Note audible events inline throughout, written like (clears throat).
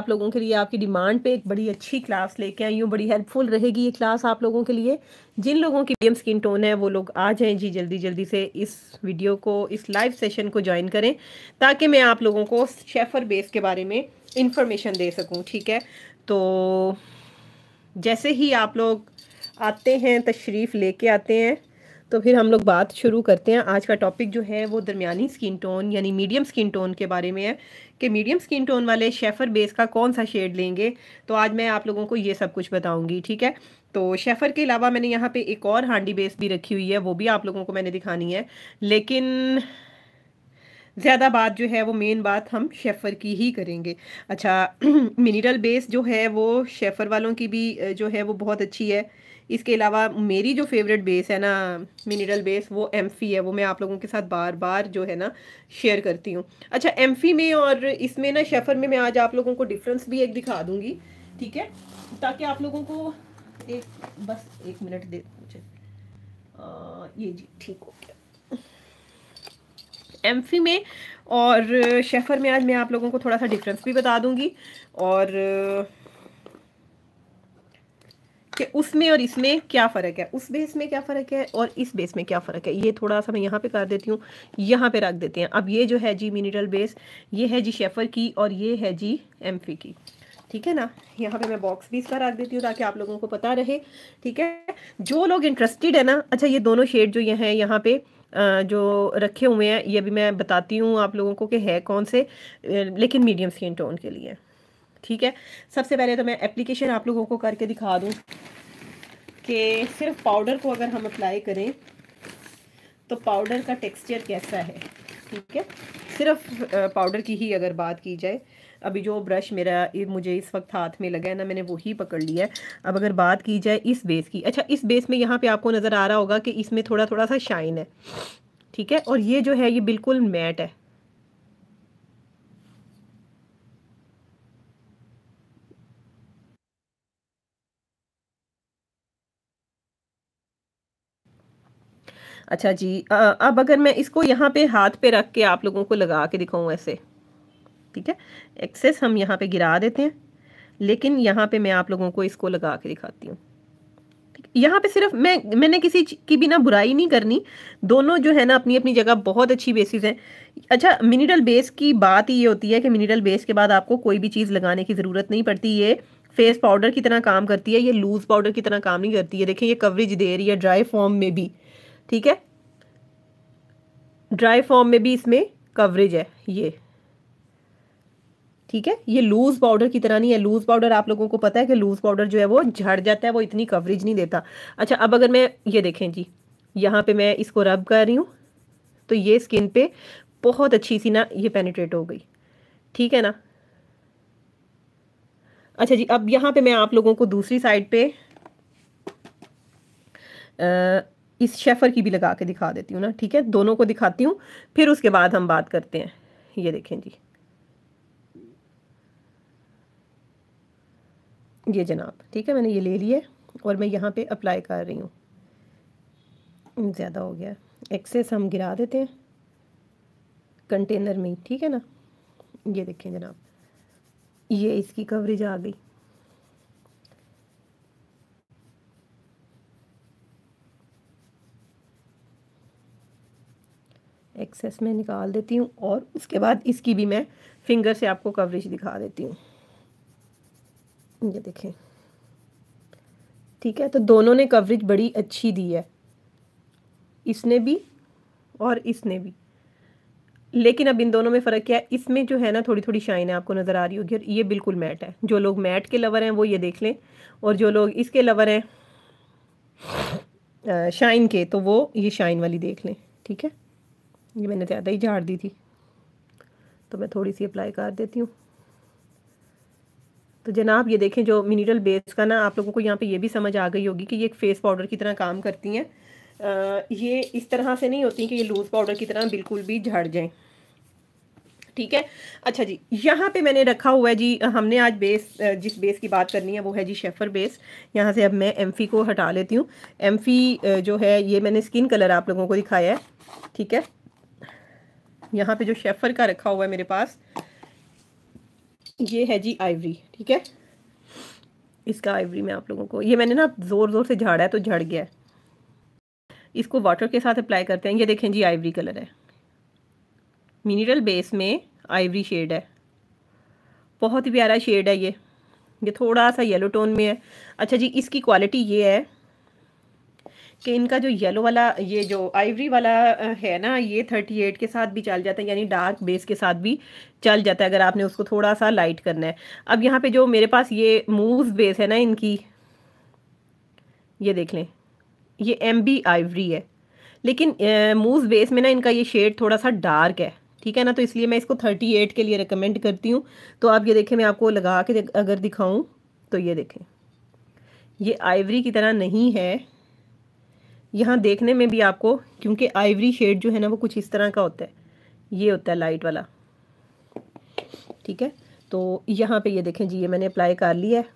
आप लोगों के लिए आपकी डिमांड पे एक बड़ी अच्छी क्लास लेके आई हूँ बड़ी हेल्पफुल रहेगी ये क्लास आप लोगों के लिए जिन लोगों की मीडियम स्किन टोन है वो लोग आ जाएं जी जल्दी जल्दी से इस वीडियो को इस लाइव सेशन को ज्वाइन करें ताकि मैं आप लोगों को शेफर बेस के बारे में इंफॉर्मेशन दे सकूँ ठीक है तो जैसे ही आप लोग आते हैं तशरीफ़ लेके आते हैं तो फिर हम लोग बात शुरू करते हैं आज का टॉपिक जो है वो दरमियानी स्किन टोन यानी मीडियम स्किन टोन के बारे में है कि मीडियम स्किन टोन वाले शेफ़र बेस का कौन सा शेड लेंगे तो आज मैं आप लोगों को ये सब कुछ बताऊंगी ठीक है तो शेफ़र के अलावा मैंने यहाँ पे एक और हांडी बेस भी रखी हुई है वो भी आप लोगों को मैंने दिखानी है लेकिन ज़्यादा बात जो है वो मेन बात हम शेफ़र की ही करेंगे अच्छा मिनरल (clears throat) बेस जो है वो शेफ़र वालों की भी जो है वो बहुत अच्छी है इसके अलावा मेरी जो फेवरेट बेस है ना मिनरल बेस वो एम है वो मैं आप लोगों के साथ बार बार जो है ना शेयर करती हूँ अच्छा एम में और इसमें ना शेफर में मैं आज आप लोगों को डिफरेंस भी एक दिखा दूँगी ठीक है ताकि आप लोगों को एक बस एक मिनट दे मुझे ये जी ठीक हो गया एम्फी में और शेफर में आज मैं आप लोगों को थोड़ा सा डिफरेंस भी बता दूंगी और कि उसमें और इसमें क्या फ़र्क है उस बेस में क्या फ़र्क है और इस बेस में क्या फ़र्क है ये थोड़ा सा मैं यहाँ पे कर देती हूँ यहाँ पे रख देते हैं अब ये जो है जी मिनरल बेस ये है जी शेफर की और ये है जी एम की ठीक है ना यहाँ पे मैं बॉक्स भी इसका रख देती हूँ ताकि आप लोगों को पता रहे ठीक है जो लोग इंटरेस्टेड है ना अच्छा ये दोनों शेड जो ये हैं यहाँ पे जो रखे हुए हैं ये भी मैं बताती हूँ आप लोगों को कि है कौन से लेकिन मीडियम स्किन टोन के लिए ठीक है सबसे पहले तो मैं एप्लीकेशन आप लोगों को करके दिखा दूँ कि सिर्फ पाउडर को अगर हम अप्लाई करें तो पाउडर का टेक्सचर कैसा है ठीक है सिर्फ पाउडर की ही अगर बात की जाए अभी जो ब्रश मेरा मुझे इस वक्त हाथ में लगा है ना मैंने वो ही पकड़ लिया है अब अगर बात की जाए इस बेस की अच्छा इस बेस में यहाँ पे आपको नज़र आ रहा होगा कि इसमें थोड़ा थोड़ा सा शाइन है ठीक है और ये जो है ये बिल्कुल मैट है अच्छा जी आ, अब अगर मैं इसको यहाँ पे हाथ पे रख के आप लोगों को लगा के दिखाऊँ ऐसे ठीक है एक्सेस हम यहाँ पे गिरा देते हैं लेकिन यहाँ पे मैं आप लोगों को इसको लगा के दिखाती हूँ यहाँ पे सिर्फ मैं मैंने किसी की भी ना बुराई नहीं करनी दोनों जो है ना अपनी अपनी जगह बहुत अच्छी बेसिस हैं अच्छा मिनरल बेस की बात ही ये होती है कि मिनरल बेस के बाद आपको कोई भी चीज़ लगाने की ज़रूरत नहीं पड़ती ये फेस पाउडर की तरह काम करती है ये लूज़ पाउडर की तरह काम नहीं करती है देखिए ये कवरेज दे रही है ड्राई फॉर्म में भी ठीक है ड्राई फॉर्म में भी इसमें कवरेज है ये ठीक है ये लूज पाउडर की तरह नहीं है लूज पाउडर आप लोगों को पता है कि लूज पाउडर जो है वो झड़ जाता है वो इतनी कवरेज नहीं देता अच्छा अब अगर मैं ये देखें जी यहाँ पे मैं इसको रब कर रही हूँ तो ये स्किन पे बहुत अच्छी सी ना ये पेनिट्रेट हो गई ठीक है ना अच्छा जी अब यहाँ पे मैं आप लोगों को दूसरी साइड पे आ, इस शेफ़र की भी लगा के दिखा देती हूँ ना ठीक है दोनों को दिखाती हूँ फिर उसके बाद हम बात करते हैं ये देखें जी ये जनाब ठीक है मैंने ये ले लिया और मैं यहाँ पे अप्लाई कर रही हूँ ज़्यादा हो गया एक्सेस हम गिरा देते हैं कंटेनर में ठीक है ना ये देखें जनाब ये इसकी कवरेज आ गई एक्सेस में निकाल देती हूँ और उसके बाद इसकी भी मैं फिंगर से आपको कवरेज दिखा देती हूँ ये देखें ठीक है तो दोनों ने कवरेज बड़ी अच्छी दी है इसने भी और इसने भी लेकिन अब इन दोनों में फ़र्क क्या है इसमें जो है ना थोड़ी थोड़ी शाइन है आपको नज़र आ रही होगी और ये बिल्कुल मैट है जो लोग मैट के लवर हैं वो ये देख लें और जो लोग इसके लवर हैं शाइन के तो वो ये शाइन वाली देख लें ठीक है ये मैंने ज़्यादा ही झाड़ दी थी तो मैं थोड़ी सी अप्लाई कर देती हूँ तो जनाब ये देखें जो मिनरल बेस का ना आप लोगों को यहाँ पे ये भी समझ आ गई होगी कि ये एक फेस पाउडर की तरह काम करती हैं ये इस तरह से नहीं होती कि ये लूज़ पाउडर की तरह बिल्कुल भी झड़ जाएं ठीक है अच्छा जी यहाँ पे मैंने रखा हुआ है जी हमने आज बेस जिस बेस की बात करनी है वो है जी शेफर बेस यहाँ से अब मैं एम को हटा लेती हूँ एम जो है ये मैंने स्किन कलर आप लोगों को दिखाया है ठीक है यहाँ पे जो शेफर का रखा हुआ है मेरे पास ये है जी आइवरी ठीक है इसका आइवरी मैं आप लोगों को ये मैंने ना ज़ोर ज़ोर से झाड़ा है तो झड़ गया है इसको वाटर के साथ अप्लाई करते हैं ये देखें जी आइवरी कलर है मिनरल बेस में आइवरी शेड है बहुत ही प्यारा शेड है ये ये थोड़ा सा येलो टोन में है अच्छा जी इसकी क्वालिटी ये है कि इनका जो येलो वाला ये जो आइवरी वाला है ना ये थर्टी एट के साथ भी चल जाता है यानी डार्क बेस के साथ भी चल जाता है अगर आपने उसको थोड़ा सा लाइट करना है अब यहाँ पे जो मेरे पास ये मूव बेस है ना इनकी ये देख लें ये एम बी आइवरी है लेकिन मूव बेस में ना इनका ये शेड थोड़ा सा डार्क है ठीक है ना तो इसलिए मैं इसको थर्टी एट के लिए रिकमेंड करती हूँ तो आप ये देखें मैं आपको लगा के अगर दिखाऊँ तो ये देखें ये आइवरी की तरह नहीं है यहाँ देखने में भी आपको क्योंकि आइवरी शेड जो है ना वो कुछ इस तरह का होता है ये होता है लाइट वाला ठीक है तो यहाँ पे ये देखें जी ये मैंने अप्लाई कर लिया है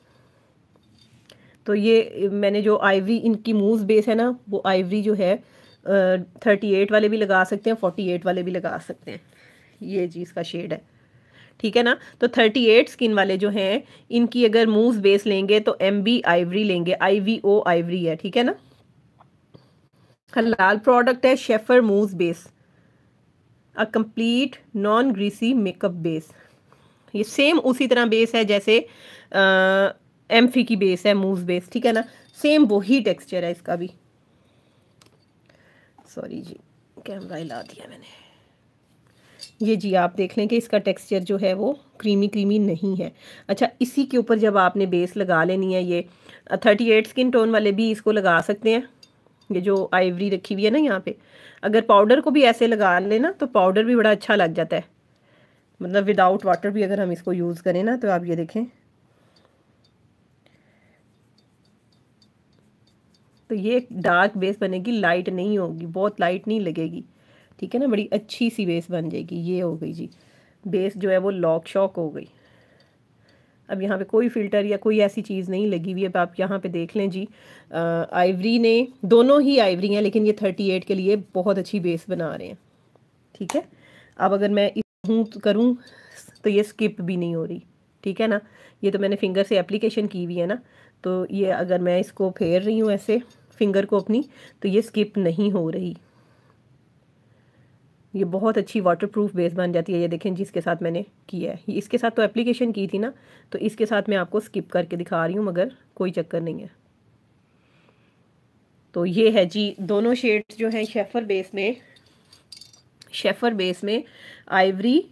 तो ये मैंने जो आइवरी इनकी मूव बेस है ना वो आइवरी जो है थर्टी एट वाले भी लगा सकते हैं फोर्टी एट वाले भी लगा सकते हैं ये जी इसका शेड है ठीक है ना तो थर्टी एट स्किन वाले जो हैं इनकी अगर मूव बेस लेंगे तो एम बी आइवरी लेंगे आई वी ओ आइवरी है ठीक है ना हलाल प्रोडक्ट है शेफर mousse base a complete non greasy makeup base ये सेम उसी तरह बेस है जैसे एम्फी e की बेस है मूव बेस ठीक है ना सेम वही टेक्सचर है इसका भी सॉरी जी कैमरा हिला दिया मैंने ये जी आप देख लें कि इसका टेक्सचर जो है वो क्रीमी क्रीमी नहीं है अच्छा इसी के ऊपर जब आपने बेस लगा लेनी है ये थर्टी एट स्किन टोन वाले भी इसको लगा सकते हैं ये जो आइवरी रखी हुई है ना यहाँ पे अगर पाउडर को भी ऐसे लगा लेना तो पाउडर भी बड़ा अच्छा लग जाता है मतलब विदाउट वाटर भी अगर हम इसको यूज़ करें ना तो आप ये देखें तो ये डार्क बेस बनेगी लाइट नहीं होगी बहुत लाइट नहीं लगेगी ठीक है ना बड़ी अच्छी सी बेस बन जाएगी ये हो गई जी बेस जो है वो लॉक शॉक हो गई अब यहाँ पे कोई फ़िल्टर या कोई ऐसी चीज़ नहीं लगी हुई है अब आप यहाँ पे देख लें जी आइवरी ने दोनों ही आइवरी हैं लेकिन ये थर्टी एट के लिए बहुत अच्छी बेस बना रहे हैं ठीक है अब अगर मैं हूँ तो करूँ तो ये स्किप भी नहीं हो रही ठीक है ना ये तो मैंने फिंगर से एप्लीकेशन की हुई है ना तो ये अगर मैं इसको फेर रही हूँ ऐसे फिंगर को अपनी तो ये स्किप नहीं हो रही ये बहुत अच्छी वाटरप्रूफ बेस बन जाती है ये देखें जिसके साथ मैंने किया है इसके साथ तो एप्लीकेशन की थी ना तो इसके साथ मैं आपको स्किप करके दिखा रही हूँ मगर कोई चक्कर नहीं है तो ये है जी दोनों शेड्स जो हैं शेफर बेस में शेफर बेस में आइवरी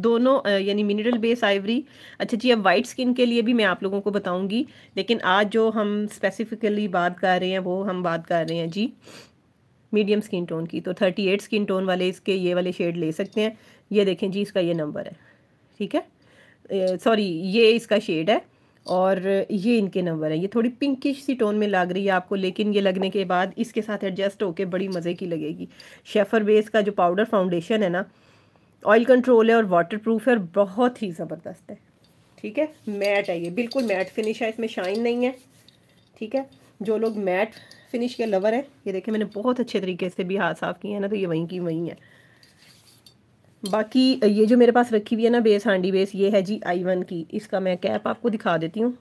दोनों यानी मिनरल बेस आइवरी अच्छा जी अब वाइट स्किन के लिए भी मैं आप लोगों को बताऊंगी लेकिन आज जो हम स्पेसिफिकली बात कर रहे हैं वो हम बात कर रहे हैं जी मीडियम स्किन टोन की तो थर्टी एट स्किन टोन वाले इसके ये वाले शेड ले सकते हैं ये देखें जी इसका ये नंबर है ठीक है सॉरी ये इसका शेड है और ये इनके नंबर है ये थोड़ी पिंकिश सी टोन में लग रही है आपको लेकिन ये लगने के बाद इसके साथ एडजस्ट होके बड़ी मज़े की लगेगी शेफर बेस का जो पाउडर फाउंडेशन है ना ऑयल कंट्रोल है और वाटर प्रूफ है और बहुत ही ज़बरदस्त है ठीक है मैट है ये बिल्कुल मैट फिनिश है इसमें शाइन नहीं है ठीक है जो लोग मैट फिनिश के लवर है ये देखें मैंने बहुत अच्छे तरीके से भी हाथ साफ़ किए हैं ना तो ये वहीं की वहीं है बाकी ये जो मेरे पास रखी हुई है ना बेस हांडी बेस ये है जी आई वन की इसका मैं कैप आपको दिखा देती हूँ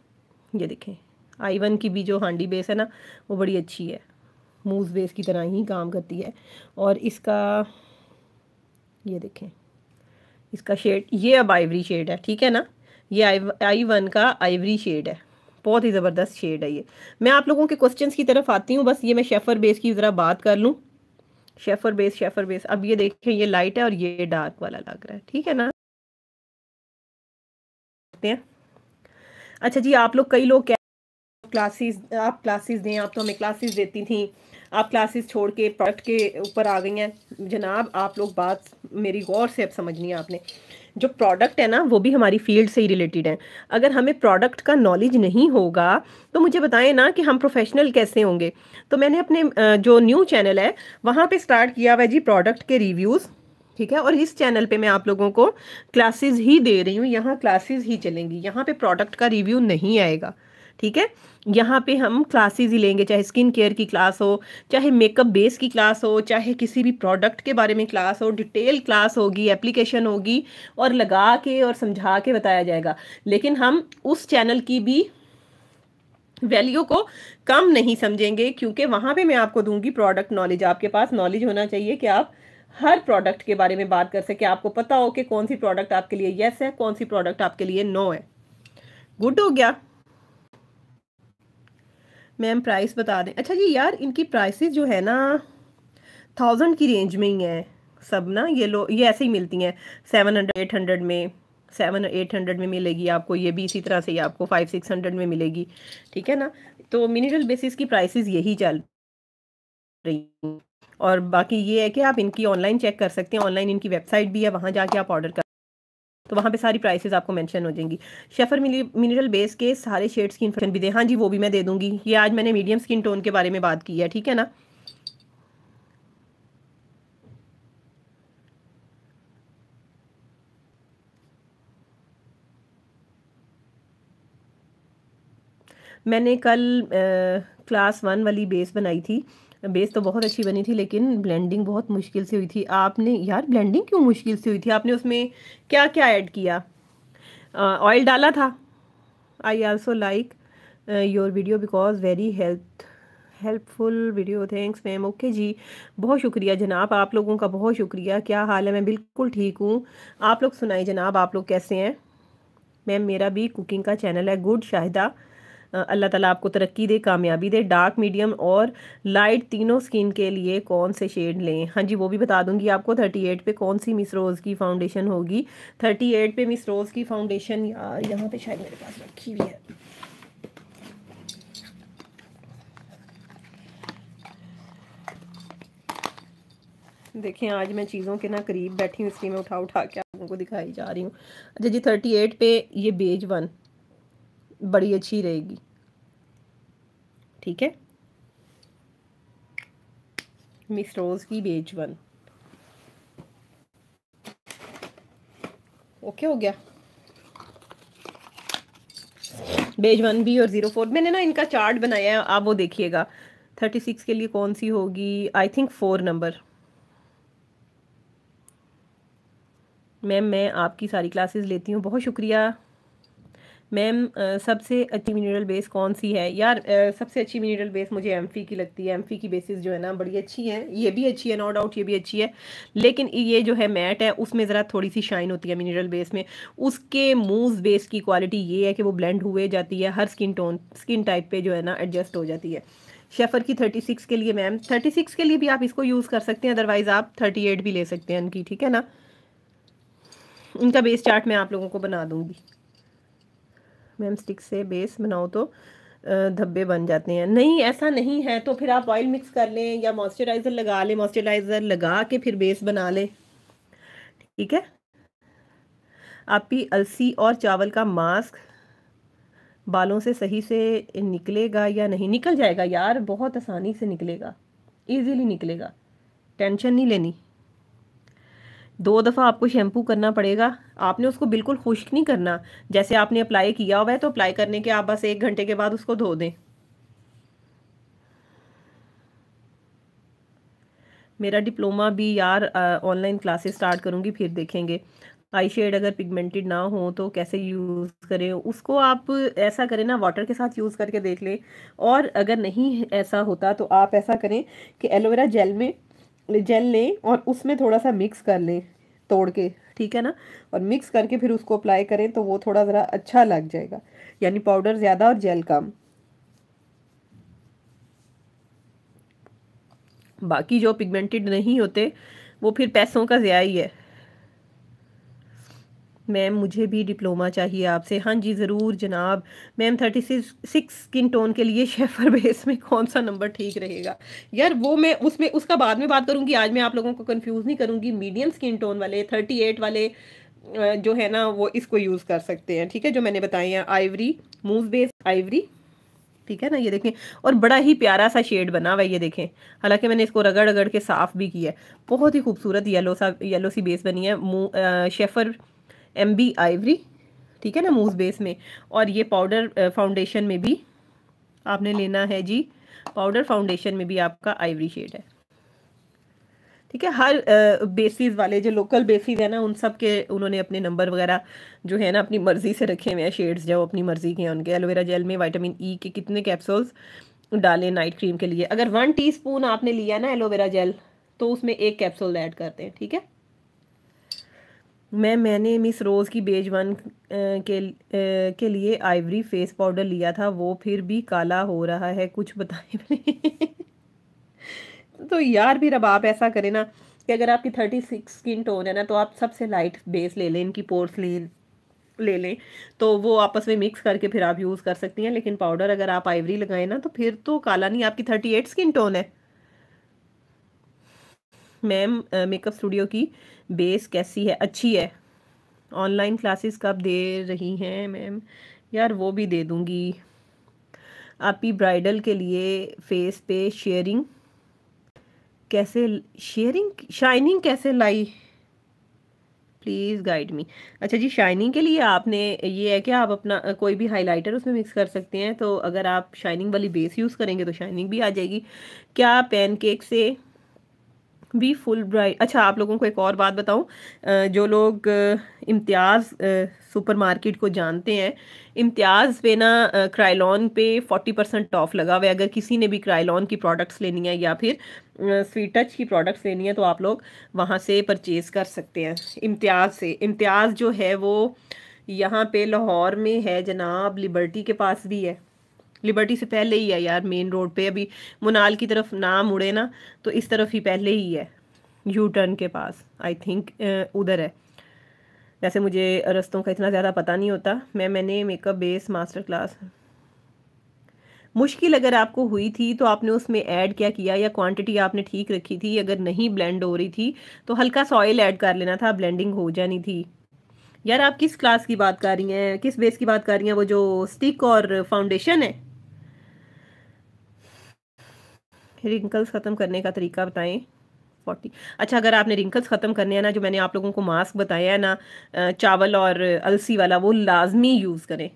ये देखें आई वन की भी जो हांडी बेस है ना वो बड़ी अच्छी है मूज बेस की तरह ही काम करती है और इसका ये देखें इसका शेड ये अब आइवरी शेड है ठीक है ना ये आई आई वन का आइवरी शेड है बहुत ही ज़बरदस्त शेड है ये मैं आप लोगों के क्वेश्चंस की तरफ आती हूँ बस ये मैं शेफ़र बेस की ज़रा बात कर लूँ शेफ़र बेस शेफ़र बेस अब ये देखें ये लाइट है और ये डार्क वाला लग रहा है ठीक है ना अच्छा जी आप लोग कई लोग क्लासेस आप क्लासेस दें आप तो हमें क्लासेस देती थी आप क्लासेस छोड़ के प्रोडक्ट के ऊपर आ गई हैं जनाब आप लोग बात मेरी गौर से अब समझनी है आपने जो प्रोडक्ट है ना वो भी हमारी फील्ड से ही रिलेटेड है अगर हमें प्रोडक्ट का नॉलेज नहीं होगा तो मुझे बताएं ना कि हम प्रोफेशनल कैसे होंगे तो मैंने अपने जो न्यू चैनल है वहाँ पे स्टार्ट किया हुआ जी प्रोडक्ट के रिव्यूज़ ठीक है और इस चैनल पे मैं आप लोगों को क्लासेस ही दे रही हूँ यहाँ क्लासेस ही चलेंगी यहाँ पे प्रोडक्ट का रिव्यू नहीं आएगा ठीक है यहाँ पे हम क्लासेस ही लेंगे चाहे स्किन केयर की क्लास हो चाहे मेकअप बेस की क्लास हो चाहे किसी भी प्रोडक्ट के बारे में क्लास हो डिटेल क्लास होगी एप्लीकेशन होगी और लगा के और समझा के बताया जाएगा लेकिन हम उस चैनल की भी वैल्यू को कम नहीं समझेंगे क्योंकि वहाँ पे मैं आपको दूंगी प्रोडक्ट नॉलेज आपके पास नॉलेज होना चाहिए कि आप हर प्रोडक्ट के बारे में बात कर सके आपको पता हो कि कौन सी प्रोडक्ट आपके लिए येस है कौन सी प्रोडक्ट आपके लिए नो है गुड हो गया मैम प्राइस बता दें अच्छा जी यार इनकी प्राइसेस जो है ना थाउजेंड की रेंज में ही हैं सब ना ये लो ये ऐसे ही मिलती हैं सेवन हंड्रेड एट हंड्रेड में सेवन एट हंड्रेड में मिलेगी आपको ये भी इसी तरह से ही आपको फाइव सिक्स हंड्रेड में मिलेगी ठीक है ना तो मिनिरल बेसिस की प्राइसेस यही चल रही और बाकी ये है कि आप इनकी ऑनलाइन चेक कर सकते हैं ऑनलाइन इनकी वेबसाइट भी है वहाँ जाके आप ऑर्डर कर तो वहाँ पे सारी प्राइसेस आपको मेंशन हो जाएंगी शेफर मिनरल बेस के सारे शेड्स की इन्फॉर्मेशन भी दे हाँ जी वो भी मैं दे दूंगी ये आज मैंने मीडियम स्किन टोन के बारे में बात की है ठीक है ना मैंने कल आ, क्लास वन वाली बेस बनाई थी बेस तो बहुत अच्छी बनी थी लेकिन ब्लेंडिंग बहुत मुश्किल से हुई थी आपने यार ब्लेंडिंग क्यों मुश्किल से हुई थी आपने उसमें क्या क्या ऐड किया ऑयल डाला था I also like your video because very health helpful video thanks ma'am okay जी बहुत शुक्रिया जनाब आप लोगों का बहुत शुक्रिया क्या हाल है मैं बिल्कुल ठीक हूँ आप लोग सुनाई जनाब आप लोग कैसे हैं मैम मेरा भी कुकिंग का चैनल है गुड शाहिदा अल्लाह ताला आपको तरक्की दे कामयाबी दे डार्क मीडियम और लाइट तीनों स्किन के लिए कौन से शेड लें हाँ जी वो भी बता दूंगी आपको थर्टी एट पे कौन सी मिस रोज़ की फाउंडेशन होगी थर्टी एट पे मिस रोज़ की फाउंडेशन यार यहाँ पे शायद मेरे पास रखी हुई है देखें आज मैं चीज़ों के ना करीब बैठी हूँ इसलिए मैं उठा उठा के आप लोगों को दिखाई जा रही हूँ अच्छा जी थर्टी एट पे ये बेज वन बड़ी अच्छी रहेगी ठीक है मिस रोज की बेज वन ओके हो गया बेज वन बी और ज़ीरो फोर मैंने ना इनका चार्ट बनाया है आप वो देखिएगा थर्टी सिक्स के लिए कौन सी होगी I think four number ma'am मैं आपकी सारी क्लासेस लेती हूँ बहुत शुक्रिया मैम सबसे अच्छी मिनरल बेस कौन सी है यार सबसे अच्छी मिनरल बेस मुझे एम की लगती है एम की बेसिस जो है ना बड़ी अच्छी है ये भी अच्छी है नो डाउट ये भी अच्छी है लेकिन ये जो है मैट है उसमें ज़रा थोड़ी सी शाइन होती है मिनरल बेस में उसके मूव बेस की क्वालिटी ये है कि वो ब्लेंड हुए जाती है हर स्किन टोन स्किन टाइप पे जो है ना एडजस्ट हो जाती है शेफ़र की थर्टी सिक्स के लिए मैम थर्टी सिक्स के लिए भी आप इसको यूज़ कर सकते हैं अदरवाइज़ आप थर्टी एट भी ले सकते हैं इनकी ठीक है ना इनका बेस चार्ट मैं आप लोगों को बना दूँगी मैम स्टिक से बेस बनाओ तो धब्बे बन जाते हैं नहीं ऐसा नहीं है तो फिर आप ऑयल मिक्स कर लें या मॉइस्चराइज़र लगा लें मॉइस्चराइज़र लगा के फिर बेस बना लें ठीक है आपकी अलसी और चावल का मास्क बालों से सही से निकलेगा या नहीं निकल जाएगा यार बहुत आसानी से निकलेगा ईजीली निकलेगा टेंशन नहीं लेनी दो दफ़ा आपको शैम्पू करना पड़ेगा आपने उसको बिल्कुल खुश्क नहीं करना जैसे आपने अप्लाई किया हुआ है तो अप्लाई करने के आप बस एक घंटे के बाद उसको धो दें मेरा डिप्लोमा भी यार ऑनलाइन क्लासेस स्टार्ट करूँगी फिर देखेंगे आई शेड अगर पिगमेंटेड ना हो तो कैसे यूज़ करें उसको आप ऐसा करें ना वाटर के साथ यूज़ करके देख लें और अगर नहीं ऐसा होता तो आप ऐसा करें कि एलोवेरा जेल में जेल लें और उसमें थोड़ा सा मिक्स कर लें तोड़ के ठीक है ना और मिक्स करके फिर उसको अप्लाई करें तो वो थोड़ा ज़रा अच्छा लग जाएगा यानी पाउडर ज़्यादा और जेल कम बाकी जो पिगमेंटेड नहीं होते वो फिर पैसों का ज़्यादा ही है मैम मुझे भी डिप्लोमा चाहिए आपसे हाँ जी ज़रूर जनाब ma'am thirty six skin tone के लिए शेफर बेस में कौन सा नंबर ठीक रहेगा यार वो मैं उसमें उसका बाद में बात करूँगी आज मैं आप लोगों को कन्फ्यूज़ नहीं करूँगी मीडियम स्किन टोन वाले थर्टी एट वाले जो है ना वो इसको यूज़ कर सकते हैं ठीक है जो मैंने बताए हैं आइवरी मूव बेस आइवरी ठीक है ना ये देखें और बड़ा ही प्यारा सा शेड बना हुआ ये देखें हालांकि मैंने इसको रगड़ रगड़ के साफ भी किया है बहुत ही खूबसूरत येलो सा येलो सी बेस बनी है शेफर एम बी आइवरी ठीक है ना मूज बेस में और ये पाउडर फाउंडेशन में भी आपने लेना है जी पाउडर फाउंडेशन में भी आपका आइवरी शेड है ठीक है हर बेसिस वाले जो लोकल बेसिस है ना उन सब के उन्होंने अपने नंबर वगैरह जो है ना अपनी मर्ज़ी से रखे हुए हैं शेड्स जो अपनी मर्ज़ी के हैं उनके एलोवेरा जेल में विटामिन ई e के कितने कैप्सूल्स डालें नाइट क्रीम के लिए अगर वन टीस्पून आपने लिया ना एलोवेरा जेल तो उसमें एक कैप्सूल ऐड करते हैं ठीक है मैं मैंने मिस रोज़ की वन के के लिए आइवरी फेस पाउडर लिया था वो फिर भी काला हो रहा है कुछ बताएं (laughs) तो यार भी अब आप ऐसा करें ना कि अगर आपकी थर्टी सिक्स स्किन टोन है ना तो आप सबसे लाइट बेस ले लें इनकी पोर्स लें ले लें तो वो आपस में मिक्स करके फिर आप यूज़ कर सकती हैं लेकिन पाउडर अगर आप आइवरी लगाएं ना तो फिर तो काला नहीं आपकी थर्टी एट स्किन टोन है मैम मेकअप स्टूडियो की बेस कैसी है अच्छी है ऑनलाइन क्लासेस कब दे रही हैं मैम यार वो भी दे दूँगी आपकी ब्राइडल के लिए फेस पे शेयरिंग कैसे शेयरिंग शाइनिंग कैसे लाई प्लीज़ गाइड मी अच्छा जी शाइनिंग के लिए आपने ये है कि आप अपना कोई भी हाइलाइटर उसमें मिक्स कर सकते हैं तो अगर आप शाइनिंग वाली बेस यूज़ करेंगे तो शाइनिंग भी आ जाएगी क्या पेनकेक से भी फुल ब्राइट अच्छा आप लोगों को एक और बात बताऊं जो लोग इम्तियाज़ सुपरमार्केट को जानते हैं इम्तियाज़ पे ना क्राइलॉन पे फोर्टी परसेंट ऑफ लगा हुआ है अगर किसी ने भी क्राइलॉन की प्रोडक्ट्स लेनी है या फिर स्वीट टच की प्रोडक्ट्स लेनी है तो आप लोग वहाँ से परचेज़ कर सकते हैं इम्तियाज़ से इम्तियाज़ जो है वो यहाँ पे लाहौर में है जनाब लिबर्टी के पास भी है लिबर्टी से पहले ही है यार मेन रोड पे अभी मुनाल की तरफ ना मुड़े ना तो इस तरफ ही पहले ही है यू टर्न के पास आई थिंक उधर है वैसे मुझे रस्तों का इतना ज़्यादा पता नहीं होता मैं मैंने मेकअप बेस मास्टर क्लास मुश्किल अगर आपको हुई थी तो आपने उसमें ऐड क्या किया या क्वांटिटी आपने ठीक रखी थी अगर नहीं ब्लेंड हो रही थी तो हल्का सॉइल ऐड कर लेना था ब्लेंडिंग हो जानी थी यार आप किस क्लास की बात कर रही हैं किस बेस की बात कर रही हैं वो जो स्टिक और फाउंडेशन है रिंकल्स ख़त्म करने का तरीका बताएं फोर्टी अच्छा अगर आपने रिंकल्स ख़त्म करने हैं ना जो मैंने आप लोगों को मास्क बताया है ना चावल और अलसी वाला वो लाजमी यूज़ करें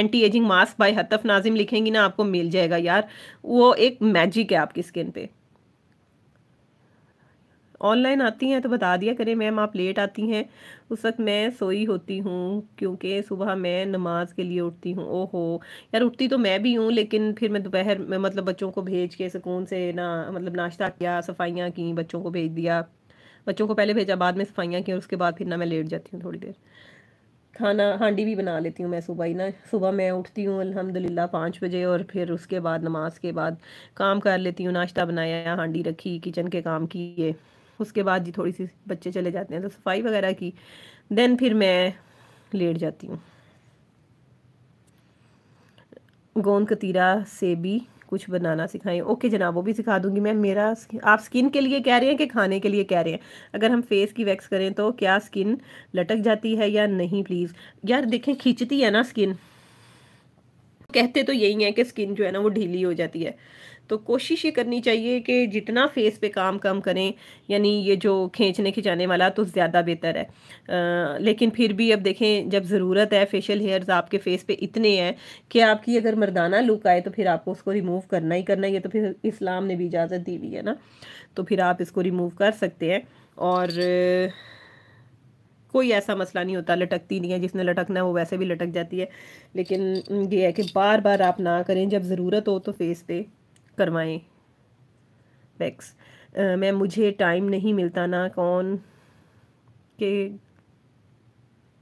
एंटी एजिंग मास्क बाय हतफ नाजिम लिखेंगी ना आपको मिल जाएगा यार वो एक मैजिक है आपकी स्किन पे ऑनलाइन आती हैं तो बता दिया करें मैम आप लेट आती हैं उस वक्त मैं सोई होती हूँ क्योंकि सुबह मैं नमाज के लिए उठती हूँ ओहो यार उठती तो मैं भी हूँ लेकिन फिर मैं दोपहर में मतलब बच्चों को भेज के सुकून से ना मतलब नाश्ता किया सफाइयाँ की बच्चों को भेज दिया बच्चों को पहले भेजा बाद में सफाइयाँ की और उसके बाद फिर ना मैं लेट जाती हूँ थोड़ी देर खाना हांडी भी बना लेती हूँ मैं सुबह ही ना सुबह मैं उठती हूँ अल्हम्दुलिल्लाह पाँच बजे और फिर उसके बाद नमाज के बाद काम कर लेती हूँ नाश्ता बनाया हांडी रखी किचन के काम किए उसके बाद जी थोड़ी सी बच्चे चले जाते हैं तो सफाई वगैरह की देन फिर मैं लेट जाती हूँ गोंद कतीरा से भी कुछ बनाना सिखाएं ओके जनाब वो भी सिखा दूंगी मैं मेरा आप स्किन के लिए कह रहे हैं कि खाने के लिए कह रहे हैं अगर हम फेस की वैक्स करें तो क्या स्किन लटक जाती है या नहीं प्लीज़ यार देखें खींचती है ना स्किन कहते तो यही है कि स्किन जो है ना वो ढीली हो जाती है तो कोशिश ये करनी चाहिए कि जितना फेस पे काम कम करें यानी ये जो खींचने खिंचाने वाला तो ज़्यादा बेहतर है आ, लेकिन फिर भी अब देखें जब ज़रूरत है फेशियल हेयर्स आपके फेस पे इतने हैं कि आपकी अगर मर्दाना लुक आए तो फिर आपको उसको रिमूव करना ही करना ये तो फिर इस्लाम ने भी इजाज़त दी हुई है ना तो फिर आप इसको रिमूव कर सकते हैं और कोई ऐसा मसला नहीं होता लटकती नहीं है जिसने लटकना है वो वैसे भी लटक जाती है लेकिन ये है कि बार बार आप ना करें जब ज़रूरत हो तो फेस पे करवाएं वैक्स मैं मुझे टाइम नहीं मिलता ना कौन के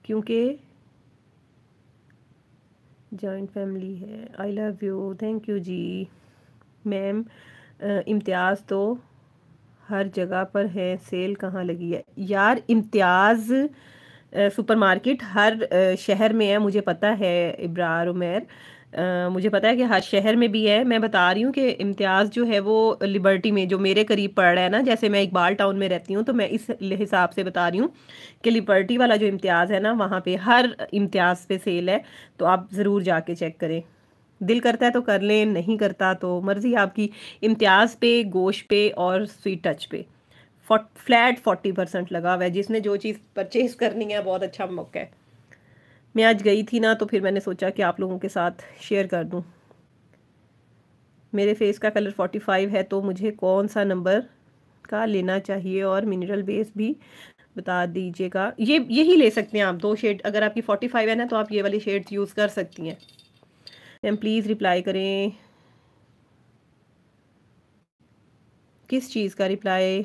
क्योंकि जॉइंट फैमिली है I love you thank you जी मैम इम्तियाज़ तो हर जगह पर है सेल कहाँ लगी है यार इम्तियाज़ सुपरमार्केट हर शहर में है मुझे पता है इब्रार उमेर मुझे पता है कि हर शहर में भी है मैं बता रही हूँ कि इम्तियाज़ जो है वो लिबर्टी में जो मेरे करीब पड़ रहा है ना जैसे मैं इकबाल टाउन में रहती हूँ तो मैं इस हिसाब से बता रही हूँ कि लिबर्टी वाला जो इम्तियाज़ है ना वहाँ पे हर इम्तियाज़ पे सेल है तो आप ज़रूर जाके चेक करें दिल करता है तो कर लें नहीं करता तो मर्ज़ी आपकी इम्तियाज़ पे गोश पे और स्वीट टच पे फ्लैट फोर्टी परसेंट लगा हुआ है जिसने जो चीज़ परचेज करनी है बहुत अच्छा मौका है मैं आज गई थी ना तो फिर मैंने सोचा कि आप लोगों के साथ शेयर कर दूँ मेरे फेस का कलर फोर्टी फाइव है तो मुझे कौन सा नंबर का लेना चाहिए और मिनरल बेस भी बता दीजिएगा ये यही ले सकते हैं आप दो शेड अगर आपकी फोर्टी फाइव है ना तो आप ये वाली शेड्स यूज़ कर सकती हैं मैम प्लीज़ रिप्लाई करें किस चीज़ का रिप्लाई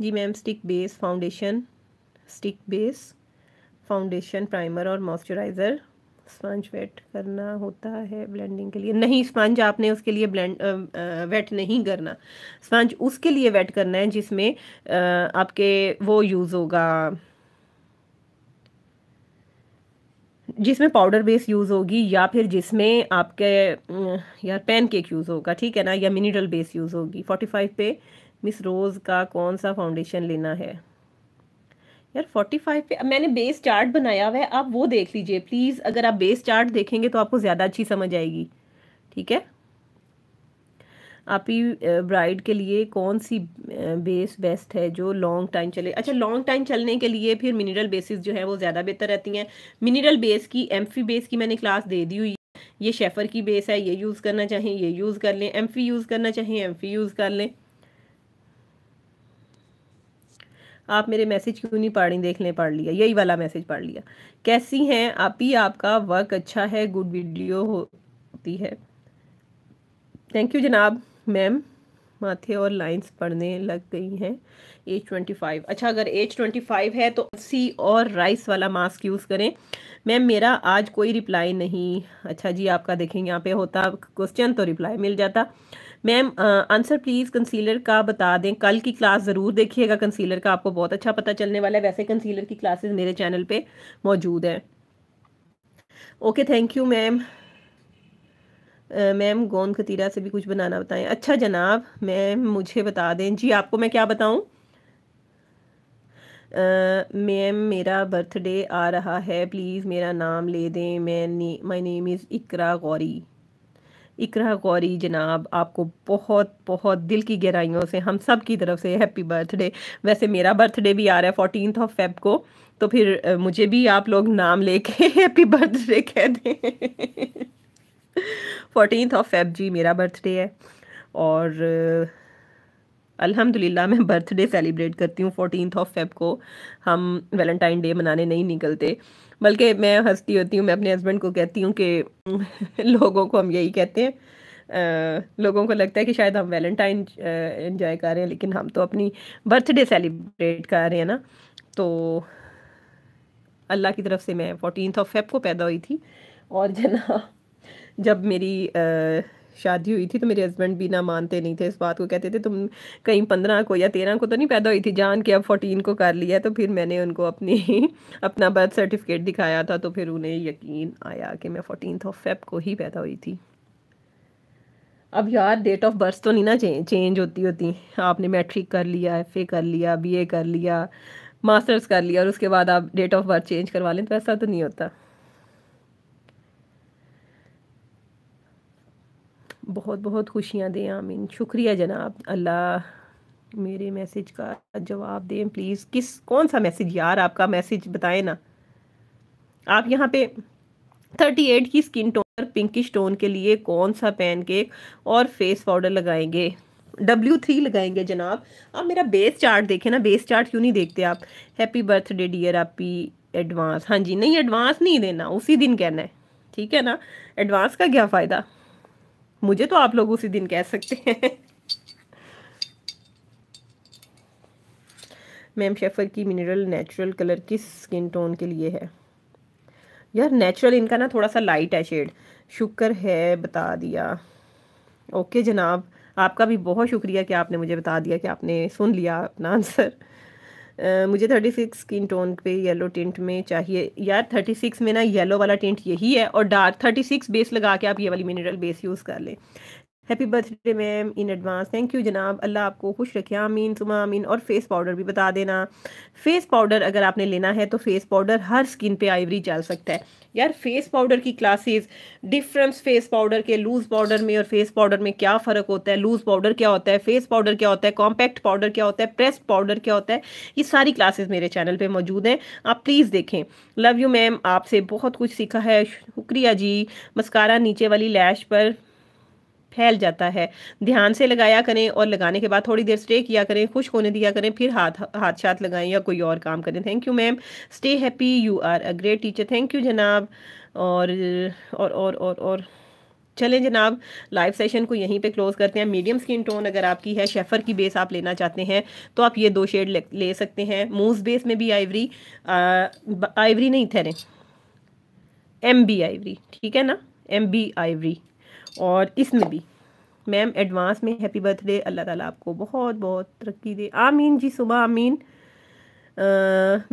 जी ma'am stick base foundation stick base foundation primer और मॉइस्चराइज़र स्पंज वेट करना होता है ब्लेंडिंग के लिए नहीं स्पंज आपने उसके लिए ब्लेंड वेट नहीं करना स्पंज उसके लिए वेट करना है जिसमें आपके वो यूज़ होगा जिसमें पाउडर बेस यूज़ होगी या फिर जिसमें आपके यार पेन केक यूज़ होगा ठीक है ना या मिनरल बेस यूज़ होगी फोर्टी फाइव पे मिस रोज़ का कौन सा फाउंडेशन लेना है यार फोर्टी फाइव पे मैंने बेस चार्ट बनाया हुआ है आप वो देख लीजिए प्लीज़ अगर आप बेस चार्ट देखेंगे तो आपको ज़्यादा अच्छी समझ आएगी ठीक है आपकी ब्राइड के लिए कौन सी बेस बेस्ट है जो लॉन्ग टाइम चले अच्छा लॉन्ग टाइम चलने के लिए फिर मिनरल बेसिस जो है वो ज़्यादा बेहतर रहती हैं मिनरल बेस की एम्फी बेस की मैंने क्लास दे दी हुई ये शेफ़र की बेस है ये यूज़ करना चाहें ये यूज़ कर लें एम यूज़ करना चाहें एम यूज़ कर लें आप मेरे मैसेज क्यों नहीं पढ़ रही देख लें पढ़ लिया यही वाला मैसेज पढ़ लिया कैसी हैं आप ही आपका वर्क अच्छा है गुड वीडियो होती है थैंक यू जनाब मैम माथे और लाइंस पढ़ने लग गई हैं एज 25 अच्छा अगर एज 25 है तो सी और राइस वाला मास्क यूज़ करें मैम मेरा आज कोई रिप्लाई नहीं अच्छा जी आपका देखेंगे यहाँ पे होता क्वेश्चन तो रिप्लाई मिल जाता मैम आंसर प्लीज़ कंसीलर का बता दें कल की क्लास ज़रूर देखिएगा कंसीलर का आपको बहुत अच्छा पता चलने वाला है वैसे कंसीलर की क्लासेज मेरे चैनल पर मौजूद हैं okay thank you ma'am ma'am गोंद खतीरा से भी कुछ बनाना बताएं अच्छा जनाब मैम मुझे बता दें जी आपको मैं क्या बताऊं मैम मेरा बर्थडे आ रहा है प्लीज़ मेरा नाम ले दें मैं नी my name is Iqra Ghauri Iqra Ghauri जनाब आपको बहुत बहुत दिल की गहराइयों से हम सब की तरफ से हैप्पी बर्थडे वैसे मेरा बर्थडे भी आ रहा है फोर्टीन ऑफ फेब को तो फिर मुझे भी आप लोग नाम लेके हैप्पी (laughs) बर्थडे कह दें फोर्टीन ऑफ फेब जी मेरा बर्थडे है और अल्हम्दुलिल्लाह मैं बर्थडे सेलिब्रेट करती हूँ फोर्टीन ऑफ फेब को हम वैलेंटाइन डे मनाने नहीं निकलते बल्कि मैं हंसती होती हूँ मैं अपने हस्बैंड को कहती हूँ कि (laughs) लोगों को हम यही कहते हैं आ, लोगों को लगता है कि शायद हम वैलेंटाइन इन्जॉय कर रहे हैं लेकिन हम तो अपनी बर्थडे सेलिब्रेट कर रहे हैं ना तो अल्लाह की तरफ से मैं फोर्टीन ऑफ फेब को पैदा हुई थी और जना जब मेरी आ, शादी हुई थी तो मेरे हस्बैंड भी ना मानते नहीं थे इस बात को कहते थे तुम कहीं पंद्रह को या तेरह को तो नहीं पैदा हुई थी जान के अब फोर्टीन को कर लिया तो फिर मैंने उनको अपनी (laughs) अपना बर्थ सर्टिफिकेट दिखाया था तो फिर उन्हें यकीन आया कि मैं फोर्टीन ऑफ फेब को ही पैदा हुई थी अब यार डेट ऑफ बर्थ तो नहीं ना चेंज चेंज होती होती आपने मैट्रिक कर लिया एफ कर लिया बी कर लिया मास्टर्स कर लिया और उसके बाद आप डेट ऑफ बर्थ चेंज करवा लें तो ऐसा तो नहीं होता बहुत बहुत खुशियाँ दें आमीन शुक्रिया जनाब अल्लाह मेरे मैसेज का जवाब दें प्लीज़ किस कौन सा मैसेज यार आपका मैसेज बताएं ना आप यहाँ पे 38 की स्किन और पिंकिश टोन के लिए कौन सा पैन केक और फेस पाउडर लगाएंगे डब्ल्यू थ्री लगाएंगे जनाब आप मेरा बेस चार्ट देखें ना बेस चार्ट क्यों नहीं देखते आप हैप्पी बर्थडे डियर आपकी एडवांस हाँ जी नहीं एडवांस नहीं देना उसी दिन कहना है ठीक है ना एडवांस का क्या फ़ायदा मुझे तो आप लोग उसी दिन कह सकते हैं मैम शेफर की मिनरल नेचुरल कलर किस स्किन टोन के लिए है यार नेचुरल इनका ना थोड़ा सा लाइट है शेड शुक्र है बता दिया ओके जनाब आपका भी बहुत शुक्रिया कि आपने मुझे बता दिया कि आपने सुन लिया अपना आंसर मुझे थर्टी सिक्स स्किन टोन पे येलो टिंट में चाहिए यार थर्टी सिक्स में ना येलो वाला टिंट यही है और डार्क थर्टी सिक्स बेस लगा के आप ये वाली मिनरल बेस यूज़ कर लें happy birthday ma'am in advance thank you जनाब अल्लाह आपको खुश रखे आमीन सुमा आमीन और फेस पाउडर भी बता देना फेस पाउडर अगर आपने लेना है तो फेस पाउडर हर स्किन पे आइवरी चल सकता है यार फेस पाउडर की क्लासेस डिफरेंस फेस पाउडर के लूज़ पाउडर में और फेस पाउडर में क्या फ़र्क होता है लूज़ पाउडर क्या होता है फेस पाउडर क्या होता है कॉम्पैक्ट पाउडर क्या होता है प्रेस पाउडर क्या होता है ये सारी क्लासेस मेरे चैनल पे मौजूद हैं आप प्लीज़ देखें लव यू मैम आपसे बहुत कुछ सीखा है शुक्रिया जी मस्कारा नीचे वाली लैश पर फैल जाता है ध्यान से लगाया करें और लगाने के बाद थोड़ी देर स्टे किया करें खुश होने दिया करें फिर हाथ हाथ शाथ लगाएं या कोई और काम करें thank you ma'am stay happy you are a great teacher thank you जनाब और और और और, और चलें जनाब लाइव सेशन को यहीं पे क्लोज़ करते हैं मीडियम स्किन टोन अगर आपकी है शेफर की बेस आप लेना चाहते हैं तो आप ये दो शेड ले, सकते हैं मूज बेस में भी आइवरी आइवरी नहीं थे एम बी आइवरी ठीक है ना एम बी आइवरी और इसमें भी मैम एडवांस में हैप्पी बर्थडे अल्लाह ताला आपको बहुत बहुत तरक्की दे आमीन जी सुबह आमीन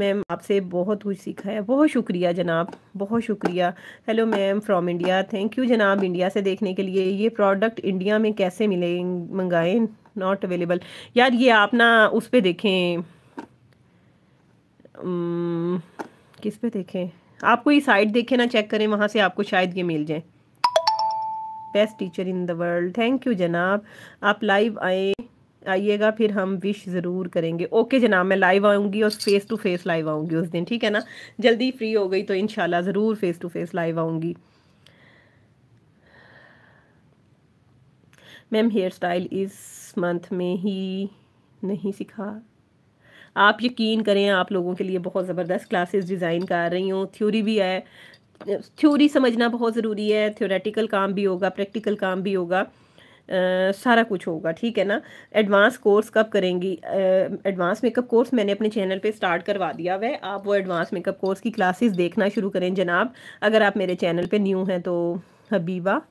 मैम आपसे बहुत कुछ सीखा है बहुत शुक्रिया जनाब बहुत शुक्रिया hello ma'am from India thank you जनाब इंडिया से देखने के लिए ये प्रोडक्ट इंडिया में कैसे मिले मंगाएं नॉट अवेलेबल यार ये आप ना उस पर देखें किस पे देखें आप कोई साइट देखें ना चेक करें वहाँ से आपको शायद ये मिल जाए best teacher in the world thank you जनाब आप लाइव आए आइएगा फिर हम विश ज़रूर करेंगे ओके जनाब मैं लाइव आऊँगी और फेस टू फेस लाइव आऊँगी उस दिन ठीक है ना जल्दी फ्री हो गई तो इन ज़रूर फेस टू फेस लाइव आऊँगी मैम हेयर स्टाइल इस मंथ में ही नहीं सिखा आप यकीन करें आप लोगों के लिए बहुत ज़बरदस्त क्लासेस डिज़ाइन कर रही हूँ थ्योरी भी है थ्योरी समझना बहुत ज़रूरी है थ्योरेटिकल काम भी होगा प्रैक्टिकल काम भी होगा आ, सारा कुछ होगा ठीक है ना एडवांस कोर्स कब करेंगी एडवांस मेकअप कोर्स मैंने अपने चैनल पे स्टार्ट करवा दिया हुआ है आप वो एडवांस मेकअप कोर्स की क्लासेस देखना शुरू करें जनाब अगर आप मेरे चैनल पे न्यू हैं तो Habiba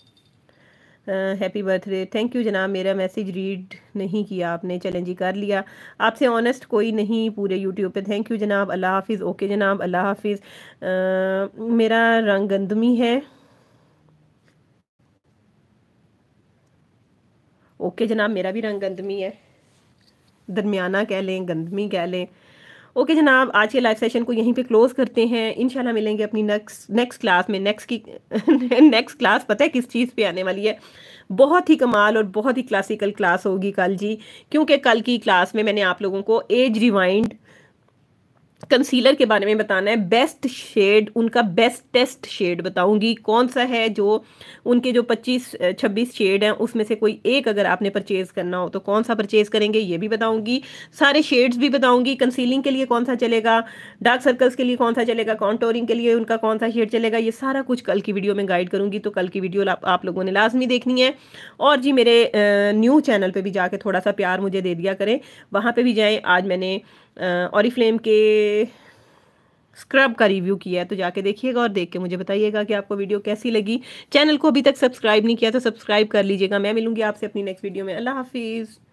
happy birthday thank you जनाब मेरा मैसेज रीड नहीं किया आपने चलें जी कर लिया आपसे ऑनेस्ट कोई नहीं पूरे यूट्यूब पे थैंक यू जनाब अल्लाह हाफिज़ ओके जनाब अल्लाह हाफिज़ मेरा रंग गंदमी है ओके जनाब मेरा भी रंग गंदमी है दरमियाना कह लें गंदमी कह लें ओके जनाब आज के लाइव सेशन को यहीं पे क्लोज करते हैं इनशाला मिलेंगे अपनी नेक्स्ट नेक्स्ट क्लास में नेक्स्ट की नेक्स्ट (laughs) क्लास पता है किस चीज़ पे आने वाली है बहुत ही कमाल और बहुत ही क्लासिकल क्लास होगी कल जी क्योंकि कल की क्लास में मैंने आप लोगों को एज रिवाइंड कंसीलर के बारे में बताना है बेस्ट शेड उनका बेस्ट टेस्ट शेड बताऊंगी कौन सा है जो उनके जो 25 26 शेड हैं उसमें से कोई एक अगर आपने परचेज़ करना हो तो कौन सा परचेज़ करेंगे ये भी बताऊंगी सारे शेड्स भी बताऊंगी कंसीलिंग के लिए कौन सा चलेगा डार्क सर्कल्स के लिए कौन सा चलेगा कॉन्टोरिंग के लिए उनका कौन सा शेड चलेगा ये सारा कुछ कल की वीडियो में गाइड करूँगी तो कल की वीडियो आप, आप लोगों ने लाजमी देखनी है और जी मेरे न्यू चैनल पर भी जाके थोड़ा सा प्यार मुझे दे दिया करें वहाँ पर भी जाएँ आज मैंने और फ्लेम के स्क्रब का रिव्यू किया है तो जाके देखिएगा और देख के मुझे बताइएगा कि आपको वीडियो कैसी लगी चैनल को अभी तक सब्सक्राइब नहीं किया तो सब्सक्राइब कर लीजिएगा मैं मिलूंगी आपसे अपनी नेक्स्ट वीडियो में अल्लाह हाफिज़